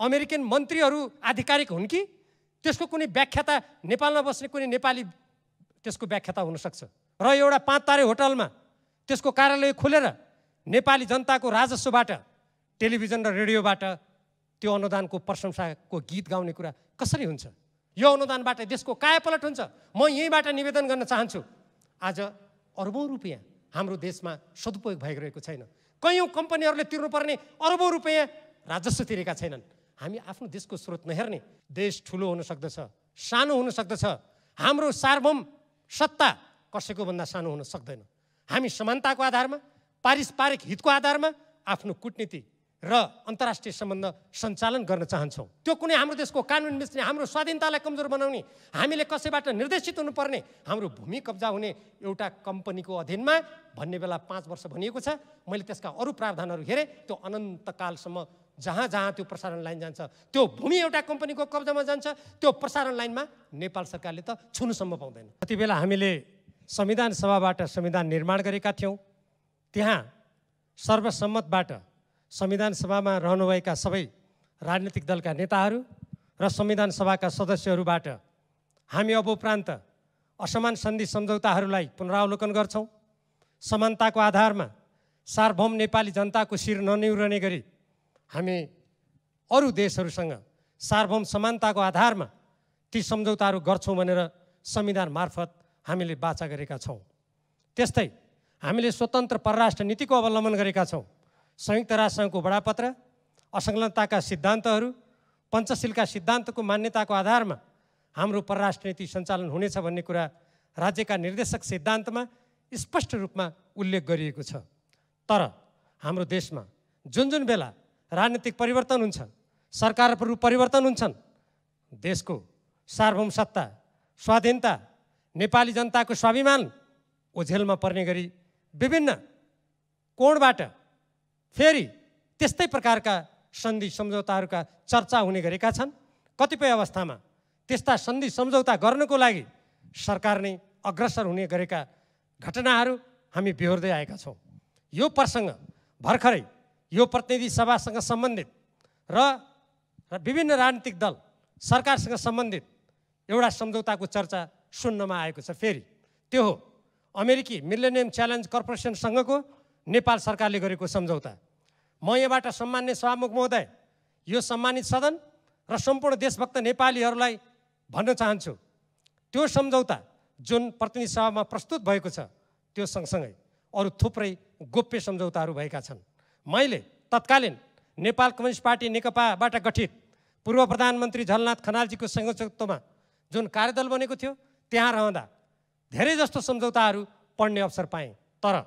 American मन्त्रीहरू आधिकारिक हुन् कि त्यसको कुनै व्याख्याता नेपालमा बस्ने कुनै नेपाली त्यसको व्याख्याता हुनसक्छ र एउटा पाँच तारे होटलमा त्यसको कार्यालय खोलेर नेपाली जनताको राजस्वबाट टेलिभिजन र रेडियोबाट त्यो अनुदानको प्रशंसाको गीत गाउने कुरा कसरी हुन्छ यो अनुदानबाट देशको कायापलट हुन्छ म यहीँबाट निवेदन गर्न चाहन्छु आज अरबौँ रुपियाँ हाम्रो देशमा सदुपयोग भइरहेको छैन कैयौँ कम्पनीहरूले तिर्नुपर्ने अरबौँ रुपियाँ राजस्व तिरेका छैनन् हामी आफ्नो देशको स्रोत नहेर्ने देश ठुलो हुन सक्दछ सानो हुन सक्दछ हाम्रो सार्वभौम सत्ता कसैको भन्दा सानो हुन सक्दैन हामी समानताको आधारमा पारिस्पारिक हितको आधारमा आफ्नो कुटनीति र अन्तर्राष्ट्रिय सम्बन्ध सञ्चालन गर्न चाहन्छौँ त्यो कुनै हाम्रो देशको कानुन मिच्ने हाम्रो स्वाधीनतालाई कमजोर बनाउने हामीले कसैबाट निर्देशित हुनुपर्ने हाम्रो भूमि कब्जा हुने एउटा कम्पनीको अधीनमा भन्ने बेला पाँच वर्ष भनिएको छ मैले त्यसका अरू प्रावधानहरू हेरेँ त्यो अनन्तकालसम्म जहाँ जहाँ त्यो प्रसारण लाइन जान्छ त्यो भूमि एउटा कम्पनीको कब्जामा जान्छ त्यो प्रसारण लाइनमा नेपाल सरकारले त छुनुसम्म पाउँदैन त्यति बेला हामीले संविधान सभाबाट संविधान निर्माण गरेका थियौँ त्यहाँ सर्वसम्मतबाट संविधान सभामा रहनुभएका सबै राजनीतिक दलका नेताहरू र संविधान सभाका सदस्यहरूबाट हामी अब उपरान्त असमान सन्धि सम्झौताहरूलाई पुनरावलोकन गर्छौँ समानताको आधारमा सार्वभौम नेपाली जनताको शिर ननिउरने गरी हामी अरू देशहरूसँग सार्वभौम समानताको आधारमा ती सम्झौताहरू गर्छौँ भनेर संविधान मार्फत हामीले बाचा गरेका छौँ त्यस्तै हामीले स्वतन्त्र परराष्ट्र नीतिको अवलम्बन गरेका छौँ संयुक्त राष्ट्रसङ्घको बडापत्र असङ्लनताका सिद्धान्तहरू पञ्चशीलका सिद्धान्तको मान्यताको आधारमा हाम्रो परराष्ट्र नीति सञ्चालन हुनेछ भन्ने कुरा राज्यका निर्देशक सिद्धान्तमा स्पष्ट रूपमा उल्लेख गरिएको छ तर हाम्रो देशमा जुन जुन बेला राजनीतिक परिवर्तन हुन्छ सरकारहरू परिवर्तन हुन्छन् देशको सार्वभौम सत्ता स्वाधीनता नेपाली जनताको स्वाभिमान ओझेलमा पर्ने गरी विभिन्न कोणबाट फेरि त्यस्तै प्रकारका सन्धि सम्झौताहरूका चर्चा हुने गरेका छन् कतिपय अवस्थामा त्यस्ता सन्धि सम्झौता गर्नको लागि सरकार नै अग्रसर हुने गरेका घटनाहरू हामी बिहोर्दै आएका छौँ यो प्रसङ्ग भर्खरै यो प्रतिनिधि सभासँग सम्बन्धित र विभिन्न राजनीतिक दल सरकारसँग सम्बन्धित एउटा सम्झौताको चर्चा सुन्नमा आएको छ फेरि त्यो हो अमेरिकी मिलेनियम च्यालेन्ज कर्पोरेसनसँगको नेपाल सरकारले गरेको सम्झौता म यहाँबाट सम्मान्य सभामुख महोदय यो सम्मानित सदन र सम्पूर्ण देशभक्त नेपालीहरूलाई भन्न चाहन्छु त्यो सम्झौता जुन प्रतिनिधि सभामा प्रस्तुत भएको छ त्यो सँगसँगै अरू थुप्रै गोप्य सम्झौताहरू भएका छन् मैले तत्कालीन नेपाल कम्युनिस्ट पार्टी नेकपाबाट गठित पूर्व प्रधानमन्त्री झलनाथ खनालजीको संयोजकत्वमा जुन कार्यदल बनेको थियो त्यहाँ रहँदा धेरै जस्तो सम्झौताहरू पढ्ने अवसर पाएँ तर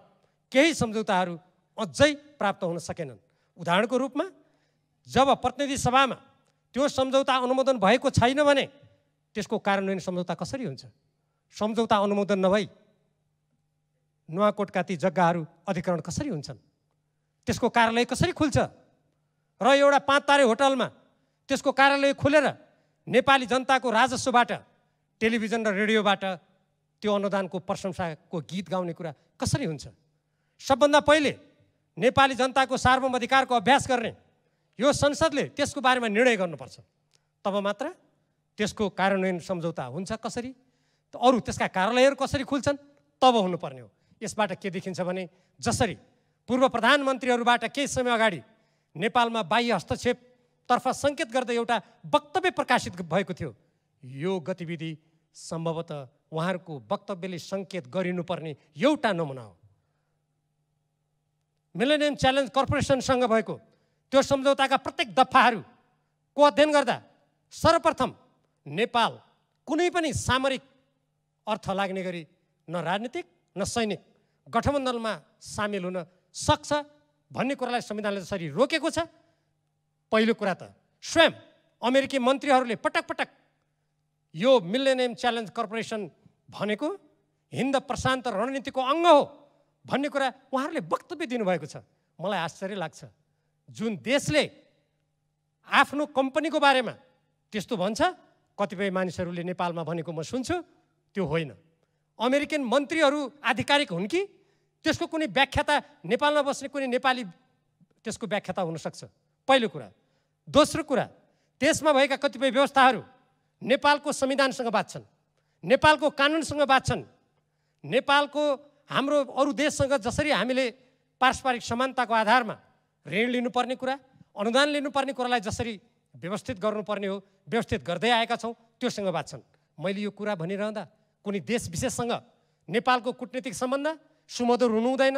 केही सम्झौताहरू अझै प्राप्त हुन सकेनन् उदाहरणको रूपमा जब प्रतिनिधि सभामा त्यो सम्झौता अनुमोदन भएको छैन भने त्यसको कार्यान्वयन सम्झौता कसरी हुन्छ सम्झौता अनुमोदन नभई नुवाकोटका ती जग्गाहरू अधिकरण कसरी हुन्छन् त्यसको कार्यालय कसरी खुल्छ र एउटा पाँच तारे होटलमा त्यसको कार्यालय खुलेर नेपाली जनताको राजस्वबाट टेलिभिजन र रेडियोबाट त्यो अनुदानको प्रशंसाको गीत गाउने कुरा कसरी हुन्छ सबभन्दा पहिले नेपाली जनताको सार्वम अधिकारको अभ्यास गर्ने यो संसदले त्यसको बारेमा निर्णय गर्नुपर्छ तब मात्र त्यसको कार्यान्वयन सम्झौता हुन्छ कसरी अरू त्यसका कार्यालयहरू कसरी खुल्छन् तब हुनुपर्ने हो यसबाट के देखिन्छ भने जसरी पूर्व प्रधानमन्त्रीहरूबाट केही समय अगाडि नेपालमा बाह्य हस्तक्षेपतर्फ सङ्केत गर्दै एउटा वक्तव्य प्रकाशित भएको थियो यो गतिविधि सम्भवतः उहाँहरूको वक्तव्यले सङ्केत गरिनुपर्ने एउटा नमुना हो मिलेनियम च्यालेन्ज कर्पोरेसनसँग भएको त्यो सम्झौताका प्रत्येक दफाहरूको अध्ययन गर्दा सर्वप्रथम नेपाल कुनै पनि सामरिक अर्थ लाग्ने गरी न राजनीतिक न सैनिक गठबन्धनमा सामेल हुन सक्छ भन्ने कुरालाई संविधानले जसरी रोकेको छ पहिलो कुरा त स्वयं अमेरिकी मन्त्रीहरूले पटक पटक यो मिलेनियम च्यालेन्ज कर्पोरेसन भनेको हिन्द प्रशान्त रणनीतिको अङ्ग हो भन्ने कुरा उहाँहरूले वक्तव्य दिनुभएको छ मलाई आश्चर्य लाग्छ जुन देशले आफ्नो कम्पनीको बारेमा त्यस्तो भन्छ कतिपय मानिसहरूले नेपालमा भनेको म सुन्छु त्यो होइन अमेरिकन मन्त्रीहरू आधिकारिक हुन् कि त्यसको कुनै व्याख्याता नेपालमा बस्ने कुनै नेपाली त्यसको व्याख्याता हुनसक्छ पहिलो कुरा दोस्रो कुरा देशमा भएका कतिपय व्यवस्थाहरू नेपालको संविधानसँग बाँच्छन् नेपालको कानुनसँग बाँच्छन् नेपालको हाम्रो अरू देशसँग जसरी हामीले पारस्परिक समानताको आधारमा ऋण लिनुपर्ने कुरा अनुदान लिनुपर्ने कुरालाई जसरी व्यवस्थित गर्नुपर्ने हो व्यवस्थित गर्दै आएका छौँ त्योसँग बाँच्छन् मैले यो कुरा भनिरहँदा कुनै देश विशेषसँग नेपालको कुटनीतिक सम्बन्ध सुमधुर हुनु हुँदैन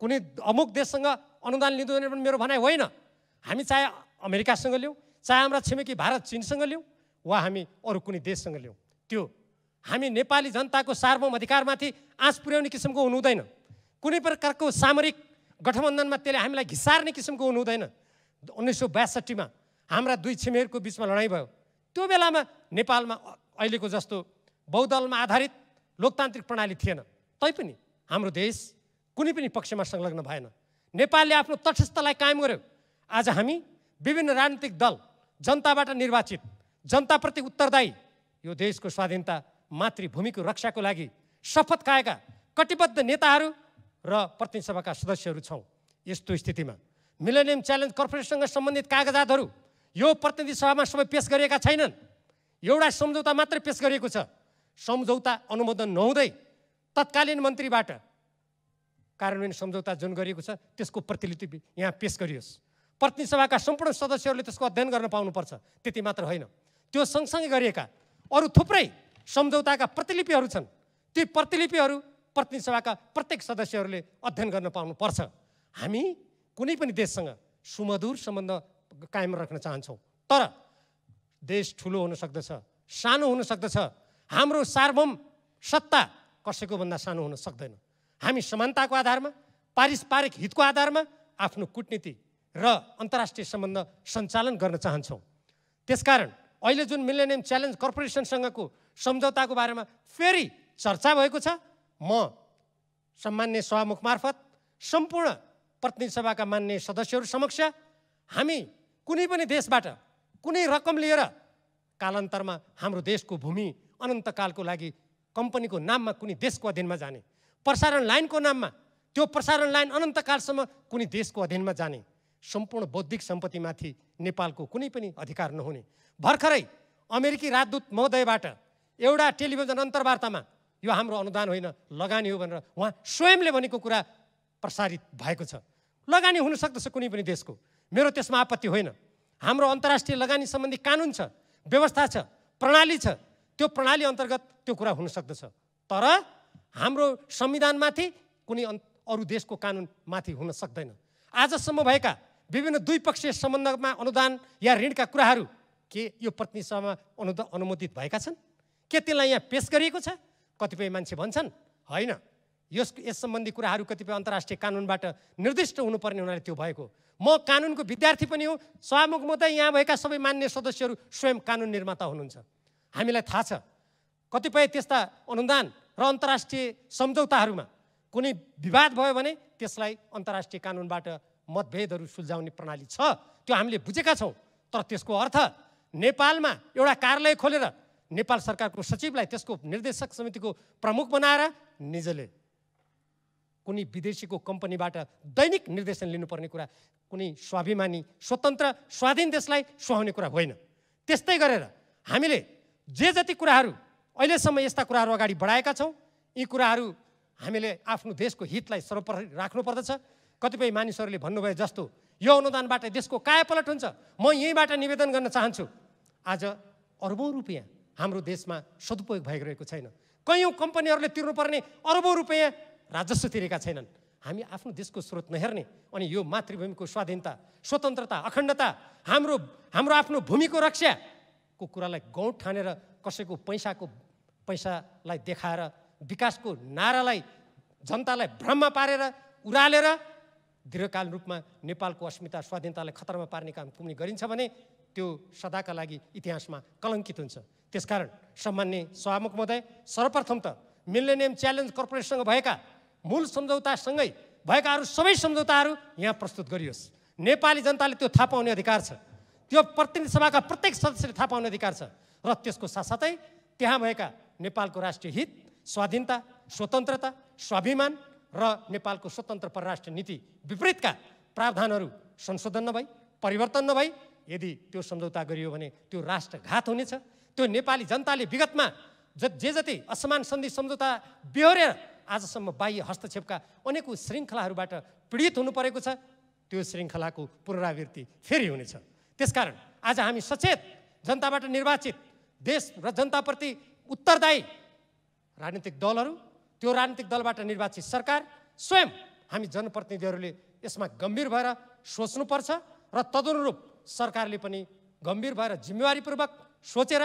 कुनै अमुक देशसँग अनुदान लिँदैन पनि मेरो भनाइ होइन हामी चाहे अमेरिकासँग लिउँ चाहे हाम्रा छिमेकी भारत चिनसँग लिउँ वा हामी अरू कुनै देशसँग लिउँ त्यो हामी नेपाली जनताको सार्वभौम अधिकारमाथि आँच पुर्याउने किसिमको हुनु हुँदैन कुनै प्रकारको सामरिक गठबन्धनमा त्यसले हामीलाई घिसार्ने किसिमको हुनु हुँदैन उन्नाइस सौ बयासठीमा हाम्रा दुई छिमेकीहरूको बिचमा लडाइँ भयो त्यो बेलामा नेपालमा अहिलेको जस्तो बहुदलमा आधारित लोकतान्त्रिक प्रणाली थिएन तैपनि हाम्रो देश कुनै पनि पक्षमा संलग्न भएन नेपालले आफ्नो तटस्थलाई कायम गर्यो आज हामी विभिन्न राजनीतिक दल जनताबाट निर्वाचित जनताप्रति उत्तरदायी यो देशको स्वाधीनता मातृभूमिको रक्षाको लागि शपथ खाएका कटिबद्ध नेताहरू र प्रतिनिधि सभाका सदस्यहरू छौँ यस्तो स्थितिमा मिलेनियम च्यालेन्ज कर्पोरेसनसँग सम्बन्धित कागजातहरू यो प्रतिनिधि सभामा सबै पेस गरिएका छैनन् एउटा सम्झौता मात्रै पेस गरिएको छ सम्झौता अनुमोदन नहुँदै तत्कालीन मन्त्रीबाट कार्यान्वयन सम्झौता जुन गरिएको छ त्यसको प्रतिलिपि यहाँ पेस गरियोस् प्रतिनिधि सभाका सम्पूर्ण सदस्यहरूले त्यसको अध्ययन गर्न पाउनुपर्छ त्यति मात्र होइन त्यो सँगसँगै गरिएका अरू थुप्रै सम्झौताका प्रतिलिपिहरू छन् ती प्रतिलिपिहरू प्रतिनिधि सभाका प्रत्येक सदस्यहरूले अध्ययन गर्न पाउनुपर्छ हामी कुनै पनि देशसँग सुमधुर सम्बन्ध कायम राख्न चाहन्छौँ तर देश ठुलो हुन सक्दछ सानो हुन सक्दछ हाम्रो सार्वभौम सत्ता कसैको भन्दा सानो हुन सक्दैन हामी समानताको आधारमा पारिस्पारिक हितको आधारमा आफ्नो कुटनीति र अन्तर्राष्ट्रिय सम्बन्ध सञ्चालन गर्न चाहन्छौँ त्यसकारण अहिले जुन मिलेनियम च्यालेन्ज कर्पोरेसनसँगको सम्झौताको बारेमा फेरि चर्चा भएको छ म सम्मान्य सभामुख मार्फत सम्पूर्ण प्रतिनिधि सभाका मान्य सदस्यहरू समक्ष हामी कुनै पनि देशबाट कुनै रकम लिएर कालान्तरमा हाम्रो देशको भूमि अनन्तकालको लागि कम्पनीको नाममा कुनै देशको अधीनमा जाने प्रसारण लाइनको नाममा त्यो प्रसारण लाइन अनन्तकालसम्म कुनै देशको अधीनमा जाने सम्पूर्ण बौद्धिक सम्पत्तिमाथि नेपालको कुनै पनि अधिकार नहुने भर्खरै अमेरिकी राजदूत महोदयबाट एउटा टेलिभिजन अन्तर्वार्तामा यो हाम्रो अनुदान होइन लगानी हो भनेर उहाँ स्वयंले भनेको कुरा प्रसारित भएको छ लगानी हुन सक्दछ कुनै पनि देशको मेरो त्यसमा आपत्ति होइन हाम्रो अन्तर्राष्ट्रिय लगानी सम्बन्धी कानुन छ व्यवस्था छ प्रणाली छ त्यो प्रणाली अन्तर्गत त्यो कुरा हुन सक्दछ तर हाम्रो संविधानमाथि कुनै अरू देशको कानुनमाथि हुन सक्दैन आजसम्म भएका विभिन्न द्विपक्षीय सम्बन्धमा अनुदान या ऋणका कुराहरू के यो प्रतिनिधि सभामा अनुदा अनुमोदित भएका छन् के त्यसलाई यहाँ पेस गरिएको छ कतिपय मान्छे भन्छन् होइन यस यस सम्बन्धी कुराहरू कतिपय अन्तर्राष्ट्रिय कानुनबाट निर्दिष्ट हुनुपर्ने हुनाले त्यो भएको म कानुनको विद्यार्थी पनि हुँ सभामुख महोदय यहाँ भएका सबै मान्य सदस्यहरू स्वयं कानुन निर्माता हुनुहुन्छ हामीलाई थाहा छ कतिपय त्यस्ता अनुदान र अन्तर्राष्ट्रिय सम्झौताहरूमा कुनै विवाद भयो भने त्यसलाई अन्तर्राष्ट्रिय कानुनबाट मतभेदहरू सुल्झाउने प्रणाली छ त्यो हामीले बुझेका छौँ तर त्यसको अर्थ नेपालमा एउटा कार्यालय खोलेर नेपाल सरकारको सचिवलाई त्यसको निर्देशक समितिको प्रमुख बनाएर निजले कुनै विदेशीको कम्पनीबाट दैनिक निर्देशन लिनुपर्ने कुरा कुनै स्वाभिमानी स्वतन्त्र स्वाधीन देशलाई सुहाउने कुरा होइन त्यस्तै गरेर हामीले जे जति कुराहरू अहिलेसम्म यस्ता कुराहरू अगाडि बढाएका छौँ यी कुराहरू हामीले आफ्नो देशको हितलाई सर्वप्रथम राख्नुपर्दछ कतिपय मानिसहरूले भन्नुभयो जस्तो यो अनुदानबाट देशको कायापलट हुन्छ म यहीँबाट निवेदन गर्न चाहन्छु आज अरबौँ रुपियाँ हाम्रो देशमा सदुपयोग भइरहेको छैन कैयौँ कम्पनीहरूले तिर्नुपर्ने अरबौँ रुपियाँ राजस्व तिरेका छैनन् हामी आफ्नो देशको स्रोत नहेर्ने अनि यो मातृभूमिको स्वाधीनता स्वतन्त्रता अखण्डता हाम्रो हाम्रो आफ्नो भूमिको रक्षा को कुरालाई गौँ ठानेर कसैको पैसाको पैसालाई देखाएर विकासको नारालाई जनतालाई भ्रममा पारेर उरालेर दीर्घकाल रूपमा नेपालको अस्मिता स्वाधीनतालाई खतरामा पार्ने काम कुनै गरिन्छ भने त्यो सदाका लागि इतिहासमा कलङ्कित हुन्छ त्यसकारण सामान्य सभामुख महोदय सर्वप्रथम त मिलेनियम च्यालेन्ज कर्पोरेसनसँग भएका मूल सम्झौतासँगै भएकाहरू सबै सम्झौताहरू यहाँ प्रस्तुत गरियोस् नेपाली जनताले त्यो थाहा पाउने अधिकार छ त्यो प्रतिनिधि सभाका प्रत्येक सदस्यले थाहा पाउने अधिकार छ र त्यसको साथसाथै त्यहाँ भएका नेपालको राष्ट्रिय हित स्वाधीनता स्वतन्त्रता स्वाभिमान र नेपालको स्वतन्त्र परराष्ट्र नीति विपरीतका प्रावधानहरू संशोधन नभई परिवर्तन नभई यदि त्यो सम्झौता गरियो भने त्यो राष्ट्रघात हुनेछ त्यो नेपाली जनताले विगतमा ज जे जति असमान सन्धि सम्झौता बेहोरेर आजसम्म बाह्य हस्तक्षेपका अनेकौँ श्रृङ्खलाहरूबाट पीडित हुनु परेको छ त्यो श्रृङ्खलाको पुनरावृत्ति फेरि हुनेछ त्यसकारण आज हामी सचेत जनताबाट निर्वाचित देश र जनताप्रति उत्तरदायी राजनीतिक दलहरू त्यो राजनीतिक दलबाट निर्वाचित सरकार स्वयं हामी जनप्रतिनिधिहरूले यसमा गम्भीर भएर सोच्नुपर्छ र तदनुरूप सरकारले पनि गम्भीर भएर जिम्मेवारीपूर्वक सोचेर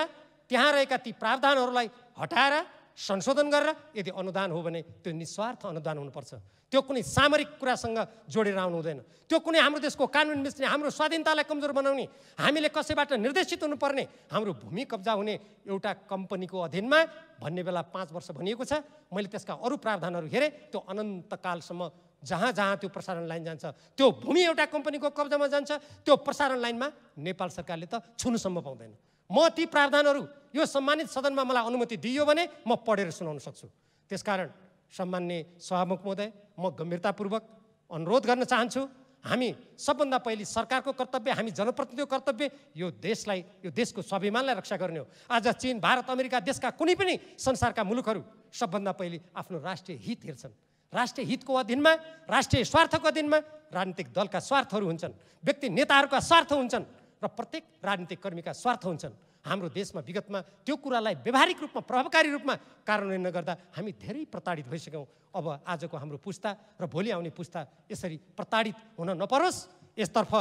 त्यहाँ रहेका ती प्रावधानहरूलाई हटाएर संशोधन गरेर यदि अनुदान हो भने त्यो निस्वार्थ अनुदान हुनुपर्छ त्यो कुनै सामरिक कुरासँग जोडेर आउनु हुँदैन त्यो कुनै हाम्रो देशको कानुन मिच्ने हाम्रो स्वाधीनतालाई कमजोर बनाउने हामीले कसैबाट निर्देशित हुनुपर्ने हाम्रो भूमि कब्जा हुने एउटा कम्पनीको अधीनमा भन्ने बेला पाँच वर्ष भनिएको छ मैले त्यसका अरू प्रावधानहरू हेरेँ त्यो अनन्तकालसम्म जहाँ जहाँ त्यो प्रसारण लाइन जान्छ त्यो भूमि एउटा कम्पनीको कब्जामा जान्छ त्यो प्रसारण लाइनमा नेपाल सरकारले त छुनुसम्म पाउँदैन म ती प्रावधानहरू यो सम्मानित सदनमा मलाई अनुमति दिइयो भने म पढेर सुनाउन सक्छु त्यसकारण सम्मान्य सभामुख महोदय म गम्भीरतापूर्वक अनुरोध गर्न चाहन्छु हामी सबभन्दा पहिले सरकारको कर्तव्य हामी जनप्रतिनिधिको कर्तव्य यो देशलाई यो देशको स्वाभिमानलाई रक्षा गर्ने हो आज चिन भारत अमेरिका देशका कुनै पनि संसारका मुलुकहरू सबभन्दा पहिले आफ्नो राष्ट्रिय हित हेर्छन् राष्ट्रिय हितको अधीनमा राष्ट्रिय स्वार्थको अधीनमा राजनीतिक दलका स्वार्थहरू हुन्छन् व्यक्ति नेताहरूका स्वार्थ हुन्छन् र प्रत्येक राजनीतिक कर्मीका स्वार्थ हुन्छन् हाम्रो देशमा विगतमा त्यो कुरालाई व्यवहारिक रूपमा प्रभावकारी रूपमा कार्यान्वयन नगर्दा हामी धेरै प्रताडित भइसक्यौँ अब आजको हाम्रो पुस्ता र भोलि आउने पुस्ता यसरी प्रताडित हुन नपरोस् यसतर्फ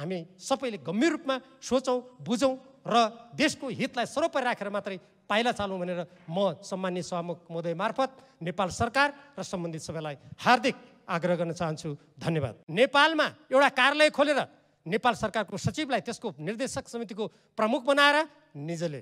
हामी सबैले गम्भीर रूपमा सोचौँ बुझौँ र देशको हितलाई सर्वोपरि राखेर मात्रै पाइला चालौँ भनेर म सम्मान्य सभामुख महोदय मार्फत नेपाल सरकार र सम्बन्धित सबैलाई हार्दिक आग्रह गर्न चाहन्छु धन्यवाद नेपालमा एउटा कार्यालय खोलेर नेपाल सरकारको सचिवलाई त्यसको निर्देशक समितिको प्रमुख बनाएर निजले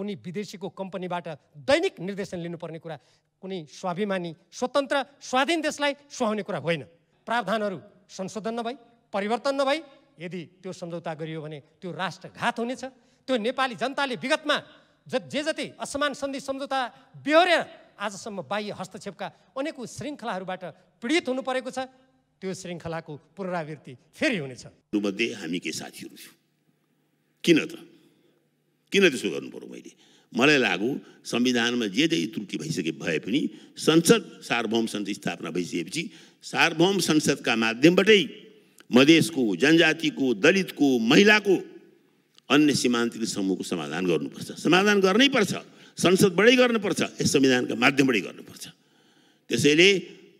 कुनै विदेशीको कम्पनीबाट दैनिक निर्देशन लिनुपर्ने कुरा कुनै स्वाभिमानी स्वतन्त्र स्वाधीन देशलाई सुहाउने कुरा होइन प्रावधानहरू संशोधन नभई परिवर्तन नभई यदि त्यो सम्झौता गरियो भने त्यो राष्ट्रघात हुनेछ त्यो नेपाली जनताले विगतमा ज जे जति असमान सन्धि सम्झौता बेहोरेर आजसम्म बाह्य हस्तक्षेपका अनेकौँ श्रृङ्खलाहरूबाट पीडित हुनु परेको छ त्यो श्रृङ्खलाको पुनरावृत्ति फेरि हुनेछ मध्ये हामी के साथीहरू थियौँ किन त किन त्यसो गर्नु पर्यो मैले मलाई लागु संविधानमा जे जे त्रुटि भइसके भए पनि संसद सार्वभौम संसद स्थापना भइसकेपछि सार्वभौम संसदका माध्यमबाटै मधेसको जनजातिको दलितको महिलाको अन्य सीमान्तिक समूहको समाधान गर्नुपर्छ समाधान गर्नै पर्छ संसदबाटै गर्नुपर्छ यस संविधानका माध्यमबाटै गर्नुपर्छ त्यसैले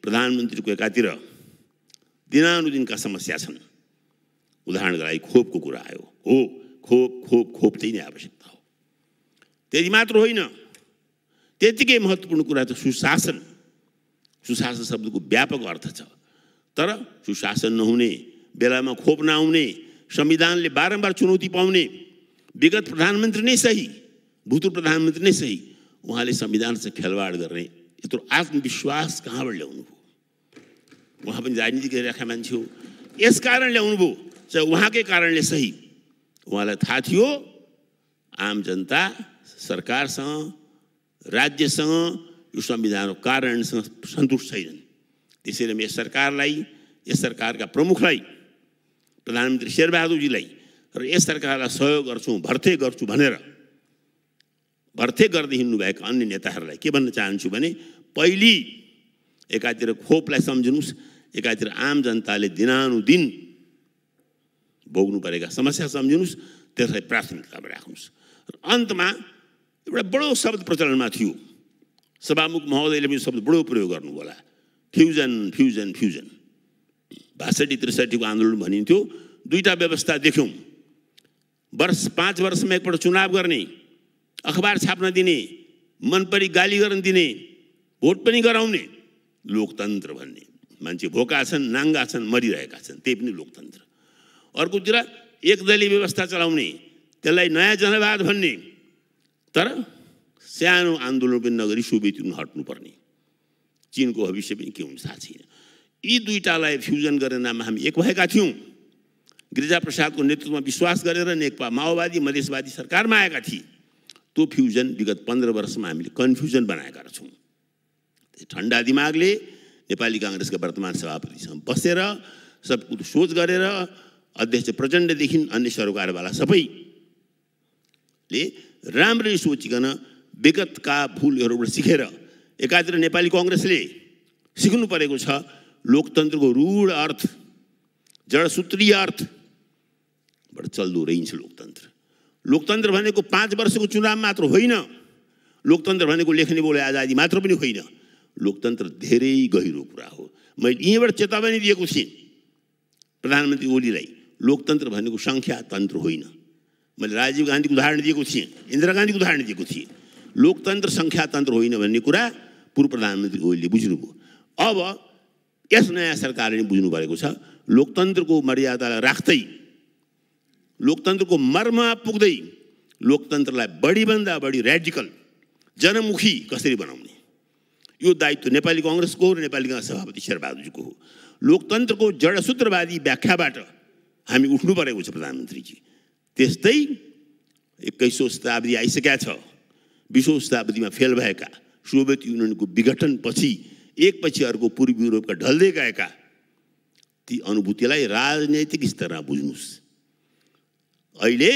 प्रधानमन्त्रीको एकातिर दिनानुदिनका समस्या छन् उदाहरणको लागि खोपको कुरा आयो हो खोप खोप खोप चाहिँ नै आवश्यकता हो त्यति मात्र होइन त्यतिकै महत्त्वपूर्ण कुरा त सुशासन सुशासन शब्दको व्यापक अर्थ छ तर सुशासन नहुने बेलामा खोप नआउने संविधानले बारम्बार चुनौती पाउने विगत प्रधानमन्त्री नै सही भूतपूर्व प्रधानमन्त्री नै सही उहाँले संविधानसँग खेलवाड गर्ने यत्रो आत्मविश्वास कहाँबाट ल्याउनु उहाँ पनि राजनीति गरिराखेका मान्छे हो यस कारणले आउनुभयो उहाँकै कारणले सही उहाँलाई थाहा थियो आम जनता सरकारसँग राज्यसँग यो संविधानको कारणसँग सन्तुष्ट छैनन् त्यसैले म यस सरकारलाई यस सरकारका प्रमुखलाई प्रधानमन्त्री शेरबहादुरजीलाई र यस सरकारलाई सहयोग गर्छु भर्थे गर्छु भनेर भर्थे गर्दै हिँड्नुभएका अन्य नेताहरूलाई के भन्न चाहन्छु भने पहिले एकातिर खोपलाई सम्झिनुहोस् एकातिर आम जनताले दिनानुदिन भोग्नु परेका समस्या सम्झिनुहोस् त्यसलाई प्राथमिकतामा राख्नुहोस् र अन्तमा एउटा बडो शब्द प्रचलनमा थियो सभामुख महोदयले पनि शब्द बडो प्रयोग गर्नु होला फ्युजन फ्युजन फ्युजन बासठी त्रिसठीको आन्दोलन भनिन्थ्यो दुईवटा व्यवस्था देख्यौँ वर्ष पाँच वर्षमा एकपल्ट चुनाव गर्ने अखबार छाप्न दिने मनपरी गाली गर्न दिने भोट पनि गराउने लोकतन्त्र भन्ने मान्छे भोका छन् नाङ्गा छन् मरिरहेका छन् त्यही पनि लोकतन्त्र अर्कोतिर एकदलीय व्यवस्था चलाउने त्यसलाई नयाँ जनवाद भन्ने तर सानो आन्दोलन पनि नगरी सोभियत हट्नुपर्ने चिनको भविष्य पनि के हुन्छ थाहा छैन यी दुईवटालाई फ्युजन गरेर नाममा हामी एक भएका थियौँ गिरिजाप्रसादको नेतृत्वमा विश्वास गरेर नेकपा माओवादी मधेसवादी सरकारमा आएका थिए त्यो फ्युजन विगत पन्ध्र वर्षमा हामीले कन्फ्युजन बनाएका रहेछौँ ठन्डा दिमागले नेपाली काङ्ग्रेसका वर्तमान सभापतिसँग बसेर सब सोच गरेर अध्यक्ष प्रचण्डदेखि अन्य सरकारवाला सबैले राम्ररी सोचिकन विगतका भुलहरूबाट सिकेर एकातिर नेपाली कङ्ग्रेसले सिक्नु परेको छ लोकतन्त्रको रूढ अर्थ जडसूत्रीय अर्थबाट चल्दो रहन्छ लोकतन्त्र लोकतन्त्र भनेको पाँच वर्षको चुनाव मात्र होइन लोकतन्त्र भनेको लेख्ने बोले आजादी मात्र पनि होइन लोकतन्त्र धेरै गहिरो कुरा हो मैले यहीँबाट चेतावनी दिएको थिएँ प्रधानमन्त्री ओलीलाई लोकतन्त्र भनेको सङ्ख्या तन्त्र होइन मैले राजीव गान्धीको उदाहरण दिएको थिएँ इन्दिरा गान्धीको उदाहरण दिएको थिएँ लोकतन्त्र सङ्ख्यातन्त्र होइन भन्ने कुरा पूर्व प्रधानमन्त्री ओलीले बुझ्नुभयो अब यस नयाँ सरकारले बुझ्नु परेको छ लोकतन्त्रको मर्यादालाई राख्दै लोकतन्त्रको मर्म पुग्दै लोकतन्त्रलाई बढीभन्दा बढी रेडिकल जनमुखी कसरी बनाउने यो दायित्व नेपाली कङ्ग्रेसको र नेपाली कङ्ग्रेस सभापति शेरबहादुरजीको हो लोकतन्त्रको जडसूत्रवादी व्याख्याबाट हामी उठ्नु परेको छ प्रधानमन्त्रीजी त्यस्तै एक्काइसौँ शताब्दी आइसकेका छ बिसौँ शताब्दीमा फेल भएका सोभियत युनियनको विघटनपछि एकपछि अर्को पूर्व युरोपका ढल्दै गएका ती अनुभूतिलाई राजनैतिक स्तरमा बुझ्नुहोस् अहिले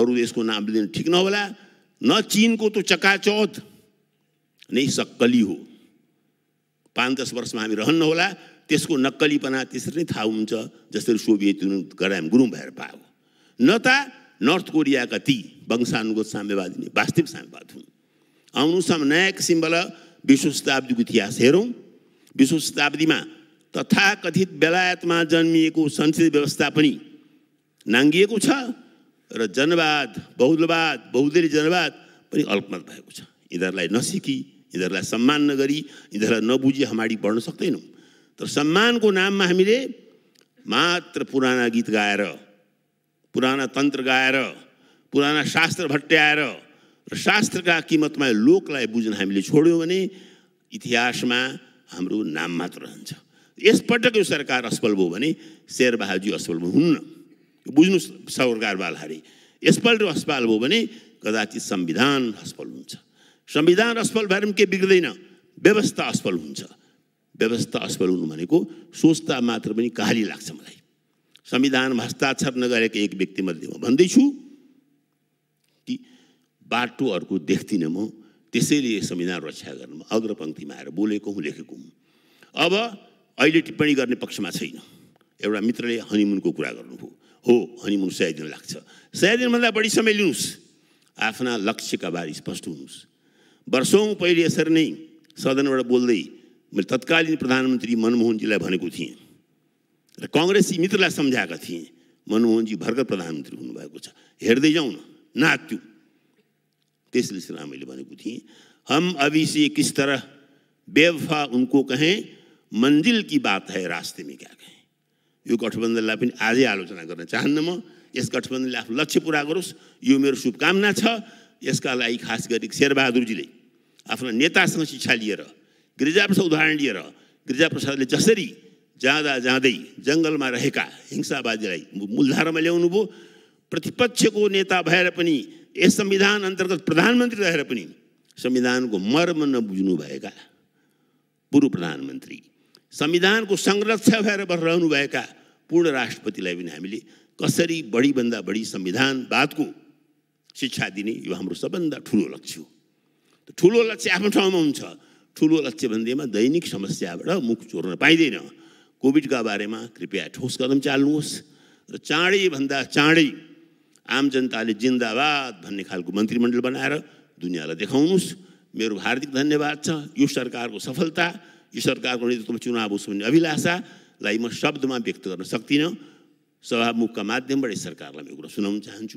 अरू देशको नाम लिनु ठिक नहोला न चिनको त्यो चकाचौत नै सक्कली हो पाँच दस वर्षमा हामी रहन्न होला त्यसको नक्कलीपना त्यसरी नै थाहा हुन्छ जसरी सोभियत युनियन गरेर हामी गुरुङ भएर पाएको न त नर्थ कोरियाका ती वंशानुगत साम्यवादी नै वास्तविक साम्यवाद हुन् आउनुसम्म नयाँ किसिमबाट विश्व शताब्दीको इतिहास हेरौँ विश्व शताब्दीमा तथाकथित बेलायतमा जन्मिएको संसदीय व्यवस्था पनि नाङ्गिएको छ र जनवाद बहुलवाद बहुदलीय जनवाद पनि अल्पमत भएको छ यिनीहरूलाई नसिकी यिनीहरूलाई सम्मान नगरी यिनीहरूलाई नबुझी हामी पढ्न बढ्न सक्दैनौँ तर सम्मानको नाममा हामीले मात्र पुराना गीत गाएर पुराना तन्त्र गाएर पुराना शास्त्र भट्ट्याएर र शास्त्रका किमतमा लोकलाई बुझ्न हामीले छोड्यौँ भने इतिहासमा हाम्रो नाम मात्र रहन्छ यसपटक यो सरकार असफल भयो भने शेरबहादुरजी असफल भयो हुन्न बुझ्नु सरकारवालाहरूले यसपल्ट असफल भयो भने कदाचित संविधान असफल हुन्छ संविधान असफल भएर पनि के बिग्रिँदैन व्यवस्था असफल हुन्छ व्यवस्था असफल हुनु भनेको सोच्दा मात्र पनि काली लाग्छ मलाई संविधान हस्ताक्षर नगरेको एक व्यक्तिमध्ये म भन्दैछु कि बाटो अर्को देख्दिनँ म त्यसैले संविधान रक्षा गर्नमा अग्रपङ्क्तिमा आएर बोलेको हुँ लेखेको हुँ अब अहिले टिप्पणी गर्ने पक्षमा छैन एउटा मित्रले हनिमुनको कुरा गर्नुभयो हो हनिमुन सय दिन लाग्छ सय दिनभन्दा बढी समय लिनुहोस् आफ्ना लक्ष्यका बारे स्पष्ट हुनुहोस् वर्षौँ पहिले यसरी नै सदनबाट बोल्दै मैले तत्कालीन प्रधानमन्त्री मनमोहनजीलाई भनेको थिएँ र कङ्ग्रेसी मित्रलाई सम्झाएका थिएँ मनमोहनजी भर्खर प्रधानमन्त्री हुनुभएको छ हेर्दै जाउँ न नात्यु त्यसले सिलसिलामा मैले भनेको थिएँ हम अभी से किस तरह बेवफा उनको कहेँ मन्जिल कि बात है रास्ते में क्या कहेँ यो गठबन्धनलाई पनि आजै आलोचना गर्न चाहन्न म यस गठबन्धनले आफ्नो लक्ष्य पुरा गरोस् यो मेरो शुभकामना छ यसका लागि खास गरी शेरबहादुरजीले आफ्ना नेतासँग शिक्षा लिएर गिरिजाप्रसाद उदाहरण लिएर गिरिजाप्रसादले जसरी जाँदा जाँदै जङ्गलमा रहेका हिंसावादीलाई मूलधारामा ल्याउनुभयो प्रतिपक्षको नेता भएर पनि यस संविधान अन्तर्गत प्रधानमन्त्री रहेर पनि संविधानको मर्म नबुझ्नुभएका पूर्व प्रधानमन्त्री संविधानको संरक्षक भएर रहनुभएका पूर्ण राष्ट्रपतिलाई पनि हामीले कसरी बढीभन्दा बढी संविधानवादको शिक्षा दिने यो हाम्रो सबभन्दा ठुलो लक्ष्य हो ठुलो लक्ष्य आफ्नो ठाउँमा हुन्छ ठुलो लक्ष्य भन्दैमा दैनिक समस्याबाट मुख चोर्न पाइँदैन कोभिडका बारेमा कृपया ठोस कदम चाल्नुहोस् र चाँडैभन्दा चाँडै आम जनताले जिन्दाबाद भन्ने खालको मन्त्रीमण्डल बनाएर दुनियाँलाई देखाउनुहोस् मेरो हार्दिक धन्यवाद छ यो सरकारको सफलता यो सरकारको नेतृत्वमा चुनाव होस् भन्ने अभिलाषालाई म शब्दमा व्यक्त गर्न सक्दिनँ सभामुखका माध्यमबाट सरकारलाई म कुरा सुनाउन चाहन्छु